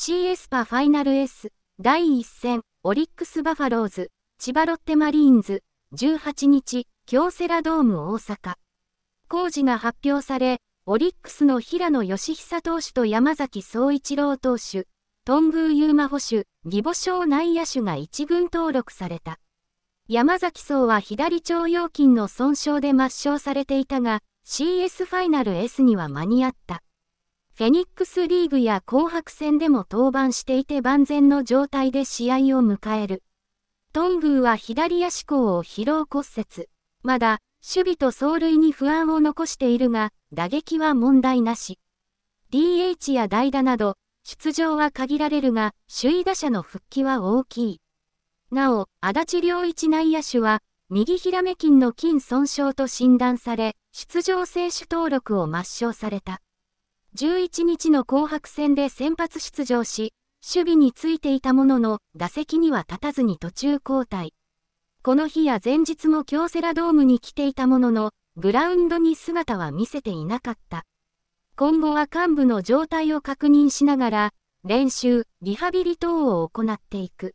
CS パファイナル S 第1戦オリックスバファローズ千葉ロッテマリーンズ18日京セラドーム大阪工事が発表されオリックスの平野義久投手と山崎総一郎投手頓宮優馬捕手義母賞内野手が1軍登録された山崎総は左腸腰筋の損傷で抹消されていたが CS ファイナル S には間に合ったフェニックスリーグや紅白戦でも登板していて万全の状態で試合を迎える。頓宮は左足甲を疲労骨折。まだ、守備と走塁に不安を残しているが、打撃は問題なし。DH や代打など、出場は限られるが、首位打者の復帰は大きい。なお、足立良一内野手は、右ひらめ筋の筋損傷と診断され、出場選手登録を抹消された。11日の紅白戦で先発出場し、守備についていたものの、打席には立たずに途中交代。この日や前日も京セラドームに来ていたものの、グラウンドに姿は見せていなかった。今後は幹部の状態を確認しながら、練習、リハビリ等を行っていく。